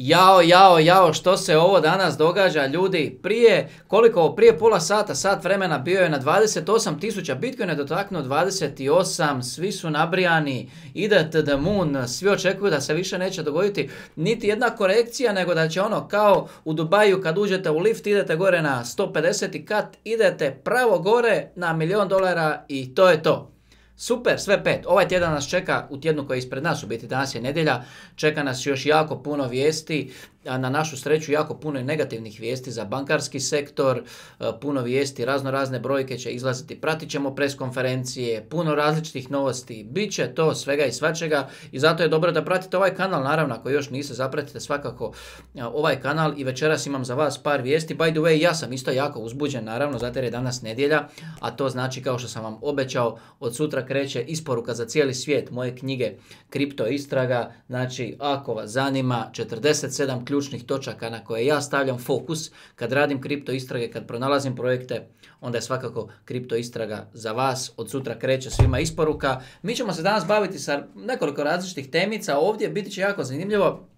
jao, jao, jao, što se ovo danas događa, ljudi, prije, koliko, prije pola sata, sat vremena bio je na 28 tisuća, Bitcoin je dotaknuo 28, svi su nabrijani, ide the moon, svi očekuju da se više neće dogoditi, niti jedna korekcija, nego da će ono kao u Dubaju kad uđete u lift, idete gore na 150 kat, idete pravo gore na milion dolara i to je to. Super, sve pet. Ovaj tjedan nas čeka u tjednu koji je ispred nas, u biti danas je nedjelja, čeka nas još jako puno vijesti, na našu sreću jako puno je negativnih vijesti za bankarski sektor, e, puno vijesti, razno razne brojke će izlaziti, pratit ćemo pres konferencije, puno različitih novosti, bit će to svega i svačega i zato je dobro da pratite ovaj kanal, naravno ako još niste zapratite svakako e, ovaj kanal i večeras imam za vas par vijesti, by the way ja sam isto jako uzbuđen naravno zato jer je danas nedjelja, a to znači kao što sam vam obećao od sutra kreće isporuka za cijeli svijet moje knjige Kripto istraga, znači ako vas zanima 47 ključ ključnih točaka na koje ja stavljam fokus kad radim kripto istrage, kad pronalazim projekte, onda je svakako kripto istraga za vas. Od sutra kreće svima isporuka. Mi ćemo se danas baviti sa nekoliko različitih temica. Ovdje biti će jako zanimljivo.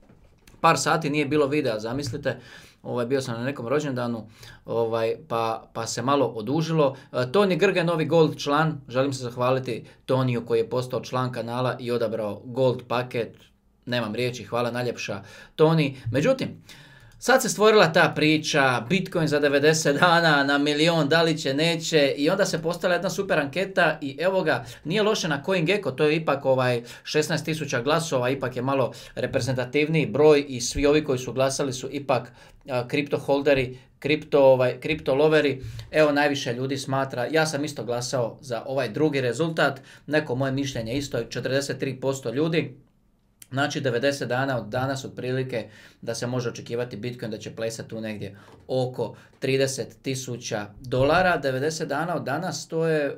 Par sati nije bilo videa, zamislite ovaj, bio sam na nekom rođendanu, ovaj, pa, pa se malo odužilo. E, Toni grge novi Gold član, želim se zahvaliti Toniju koji je postao član kanala i odabrao Gold paket, nemam riječi, hvala najljepša Toni. Međutim, sad se stvorila ta priča, Bitcoin za 90 dana na milion, da li će, neće, i onda se postala jedna super anketa i evo ga, nije loše na CoinGecko, to je ipak ovaj 16.000 glasova, ipak je malo reprezentativniji broj i svi ovi koji su glasali su ipak kriptoholderi, kripto, ovaj, kripto loveri, evo najviše ljudi smatra, ja sam isto glasao za ovaj drugi rezultat, neko moje mišljenje isto je 43% ljudi, Znači 90 dana od danas otprilike da se može očekivati Bitcoin da će plesati tu negdje oko 30 tisuća dolara. 90 dana od danas to je, e,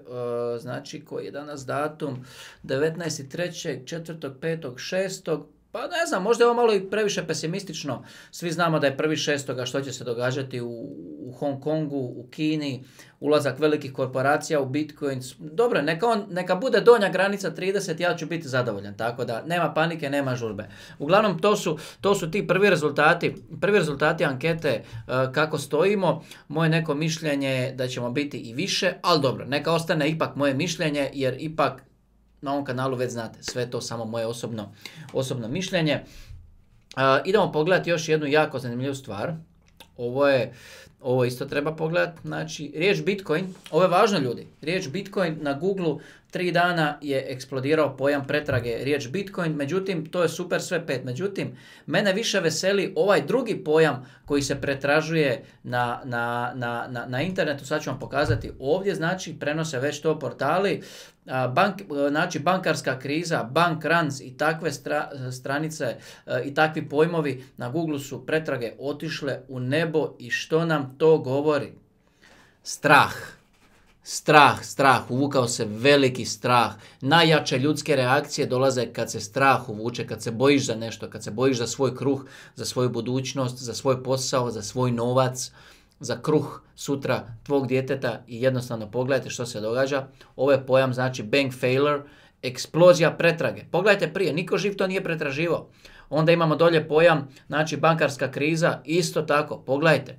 znači koji je danas datum, 19.3., 4., 5., 6., pa ne znam, možda je ovo malo i previše pesimistično. Svi znamo da je prvi šestoga što će se događati u, u Hong Kongu, u Kini, ulazak velikih korporacija u Bitcoin. Dobro, neka, neka bude donja granica 30, ja ću biti zadovoljan. Tako da nema panike, nema žurbe. Uglavnom, to su, to su ti prvi rezultati, prvi rezultati ankete e, kako stojimo. Moje neko mišljenje je da ćemo biti i više, ali dobro, neka ostane ipak moje mišljenje jer ipak na ovom kanalu već znate. Sve to samo moje osobno, osobno mišljenje. E, idemo pogledati još jednu jako zanimljivu stvar. Ovo je, ovo isto treba pogledati. Znači, riječ Bitcoin, ovo je važno ljudi, riječ Bitcoin na Google tri dana je eksplodirao pojam pretrage riječ Bitcoin, međutim to je super sve pet. Međutim, mene više veseli ovaj drugi pojam koji se pretražuje na, na, na, na internetu, sad ću vam pokazati ovdje, znači prenose već to portali, Bank, e, znači bankarska kriza, bank runs i takve stranice e, i takvi pojmovi na Google su pretrage otišle u nebo i što nam to govori? Strah. Strah, strah, uvukao se veliki strah. Najjače ljudske reakcije dolaze kad se strah uvuče, kad se bojiš za nešto, kad se bojiš za svoj kruh, za svoju budućnost, za svoj posao, za svoj novac, za kruh sutra tvog djeteta i jednostavno pogledajte što se događa. Ovo je pojam znači bank failure, eksplozija pretrage. Pogledajte prije, niko živ to nije pretraživo. Onda imamo dolje pojam, znači bankarska kriza, isto tako, pogledajte.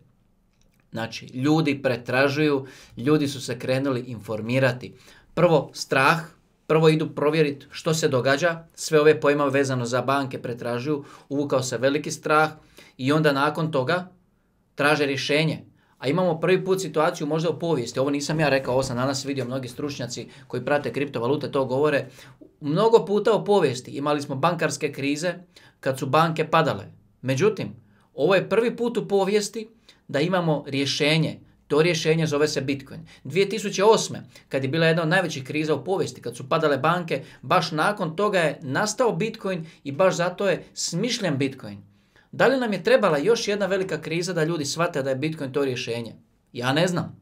Znači, ljudi pretražuju, ljudi su se krenuli informirati. Prvo strah, prvo idu provjeriti što se događa, sve ove pojma vezano za banke pretražuju, uvukao se veliki strah i onda nakon toga traže rješenje. A imamo prvi put situaciju možda u povijesti, ovo nisam ja rekao, ovo sam danas vidio mnogi stručnjaci koji prate kriptovalute, to govore. Mnogo puta u povijesti imali smo bankarske krize kad su banke padale. Međutim, ovo je prvi put u povijesti da imamo rješenje. To rješenje zove se Bitcoin. 2008. kad je bila jedna od najvećih kriza u povijesti, kad su padale banke, baš nakon toga je nastao Bitcoin i baš zato je smišljen Bitcoin. Da li nam je trebala još jedna velika kriza da ljudi shvate da je Bitcoin to rješenje? Ja ne znam.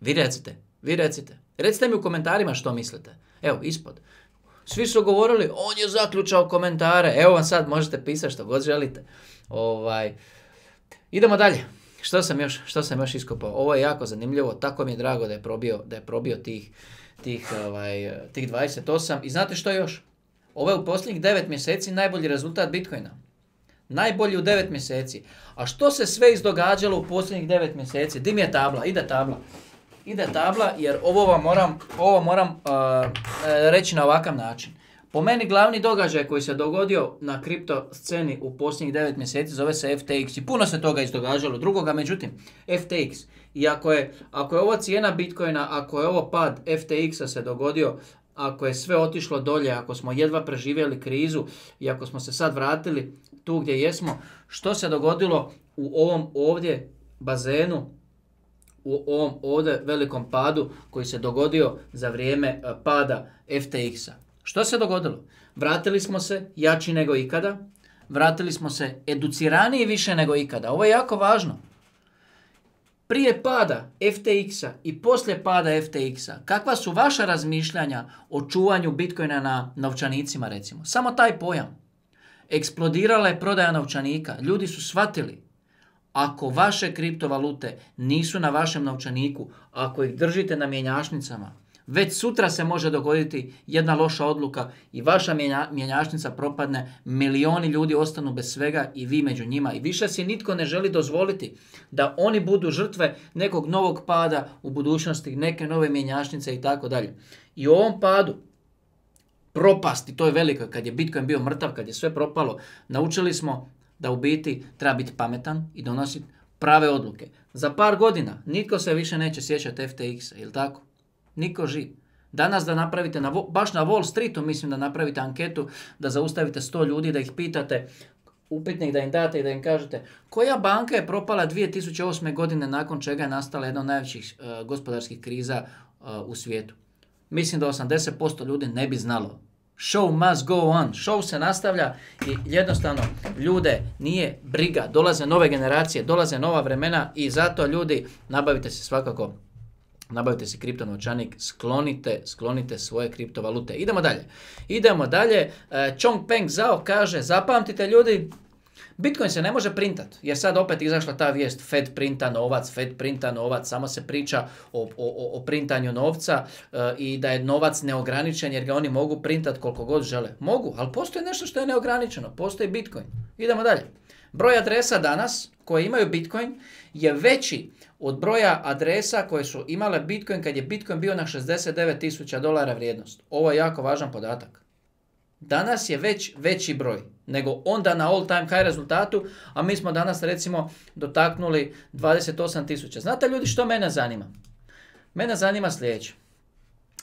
Vi recite, vi recite. Recite mi u komentarima što mislite. Evo, ispod. Svi su govorili, on je zaključao komentare. Evo vam sad, možete pisati što god želite. Ovaj. Idemo dalje. Što sam još, što sam još iskopao? Ovo je jako zanimljivo, tako mi je drago da je probio, da je probio tih, tih, ovaj, tih 28. I znate što još? Ovo je u posljednjih 9 mjeseci najbolji rezultat Bitcoina. Najbolji u 9 mjeseci. A što se sve izdogađalo u posljednjih 9 mjeseci? mi je tabla, ide tabla. Ide tabla jer ovo vam moram, ovo moram reći na ovakav način. Po meni glavni događaj koji se dogodio na kripto sceni u posljednjih 9 mjeseci zove se FTX i puno se toga izdogađalo drugoga, međutim FTX i ako je, ako je ovo cijena Bitcoina, ako je ovo pad FTX-a se dogodio ako je sve otišlo dolje, ako smo jedva preživjeli krizu i ako smo se sad vratili tu gdje jesmo, što se dogodilo u ovom ovdje bazenu, u ovom ovdje velikom padu koji se dogodio za vrijeme eh, pada FTX-a. Što se dogodilo? Vratili smo se jači nego ikada, vratili smo se educiraniji više nego ikada. Ovo je jako važno. Prije pada FTX-a i poslije pada FTX-a, kakva su vaša razmišljanja o čuvanju Bitcoina na novčanicima recimo? Samo taj pojam. Eksplodirala je prodaja novčanika. Ljudi su shvatili ako vaše kriptovalute nisu na vašem novčaniku, ako ih držite na mjenjačnicama, već sutra se može dogoditi jedna loša odluka i vaša mjenjačnica propadne, milioni ljudi ostanu bez svega i vi među njima. I više si nitko ne želi dozvoliti da oni budu žrtve nekog novog pada u budućnosti, neke nove mjenjačnice i tako dalje. I u ovom padu propasti, to je veliko, kad je Bitcoin bio mrtav, kad je sve propalo, naučili smo da u biti treba biti pametan i donositi prave odluke. Za par godina nitko se više neće sjećati FTX-a, ili tako? Niko živ. Danas da napravite, na, baš na Wall Streetu mislim da napravite anketu, da zaustavite sto ljudi, da ih pitate, upitnik da im date i da im kažete koja banka je propala 2008. godine nakon čega je nastala jedna od najvećih e, gospodarskih kriza e, u svijetu. Mislim da 80% ljudi ne bi znalo. Show must go on. Show se nastavlja i jednostavno ljude nije briga. Dolaze nove generacije, dolaze nova vremena i zato ljudi nabavite se svakako nabavite si kripto novčanik, sklonite, sklonite svoje kriptovalute. Idemo dalje. Idemo dalje. E, Peng Zhao kaže, zapamtite ljudi, Bitcoin se ne može printat, jer sad opet izašla ta vijest Fed printa novac, Fed printa novac, samo se priča o, o, o printanju novca e, i da je novac neograničen jer ga oni mogu printat koliko god žele. Mogu, ali postoji nešto što je neograničeno, postoji Bitcoin. Idemo dalje. Broj adresa danas koje imaju Bitcoin je veći od broja adresa koje su imale Bitcoin kad je Bitcoin bio na 69.000 dolara vrijednost. Ovo je jako važan podatak. Danas je već veći broj nego onda na all time high rezultatu, a mi smo danas recimo dotaknuli 28.000. Znate ljudi što mene zanima? Mene zanima sljedeće.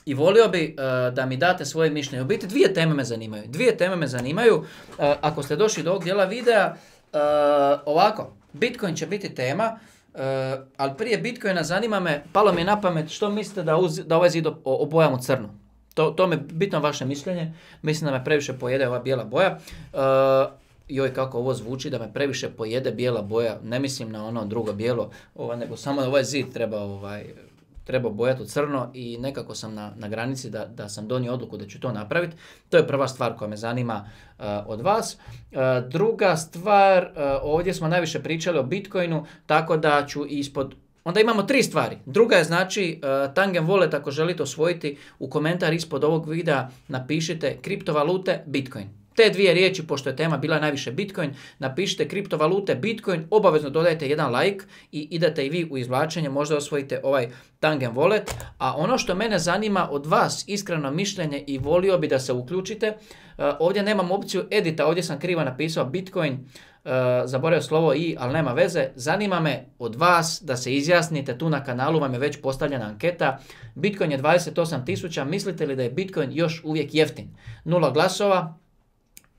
I volio bi e, da mi date svoje mišljenje. U biti dvije teme me zanimaju. Dvije teme me zanimaju. E, ako ste došli do ovog dijela videa, Eh, ovako, Bitcoin će biti tema, eh, ali prije Bitcoina zanima me, palo mi je na pamet, što mislite da, uz, da ovaj zid obojamo crno? To, to me bitno vaše mišljenje, mislim da me previše pojede ova bijela boja. Eh, joj kako ovo zvuči da me previše pojede bijela boja, ne mislim na ono drugo bijelo, ova, nego samo ovaj zid treba ovaj, treba bojati u crno i nekako sam na, na granici da, da sam donio odluku da ću to napraviti. To je prva stvar koja me zanima eh, od vas. Eh, druga stvar, eh, ovdje smo najviše pričali o Bitcoinu, tako da ću ispod Onda imamo tri stvari. Druga je znači uh, Tangen Wallet ako želite osvojiti u komentar ispod ovog videa napišite kriptovalute Bitcoin. Te dvije riječi, pošto je tema bila najviše Bitcoin, napišite kriptovalute Bitcoin, obavezno dodajte jedan like i idete i vi u izvlačenje, možda osvojite ovaj Tangen Wallet. A ono što mene zanima od vas, iskreno mišljenje i volio bi da se uključite, e, ovdje nemam opciju edita, ovdje sam krivo napisao Bitcoin, e, zaboravio slovo i, ali nema veze, zanima me od vas da se izjasnite, tu na kanalu vam je već postavljena anketa, Bitcoin je 28.000, mislite li da je Bitcoin još uvijek jeftin? Nula glasova,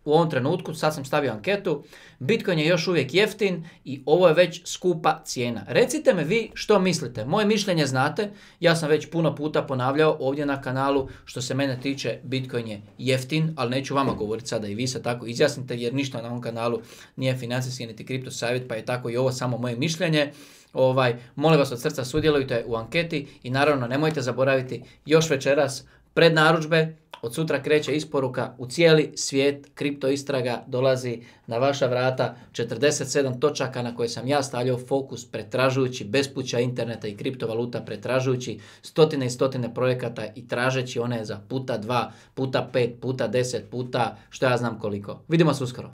u ovom trenutku, sad sam stavio anketu, Bitcoin je još uvijek jeftin i ovo je već skupa cijena. Recite me vi što mislite, moje mišljenje znate, ja sam već puno puta ponavljao ovdje na kanalu što se mene tiče Bitcoin je jeftin, ali neću vama govoriti sada i vi se tako izjasnite jer ništa na ovom kanalu nije financijski niti kripto savjet pa je tako i ovo samo moje mišljenje. Ovaj, molim vas od srca sudjelujte u anketi i naravno nemojte zaboraviti još večeras Pred naručbe, od sutra kreće isporuka u cijeli svijet. Kripto istraga dolazi na vaša vrata. 47 točaka na koje sam ja stavljao fokus pretražujući bespuća interneta i kriptovaluta, pretražujući stotine i stotine projekata i tražeći one za puta 2, puta 5, puta 10, puta što ja znam koliko. Vidimo se uskoro.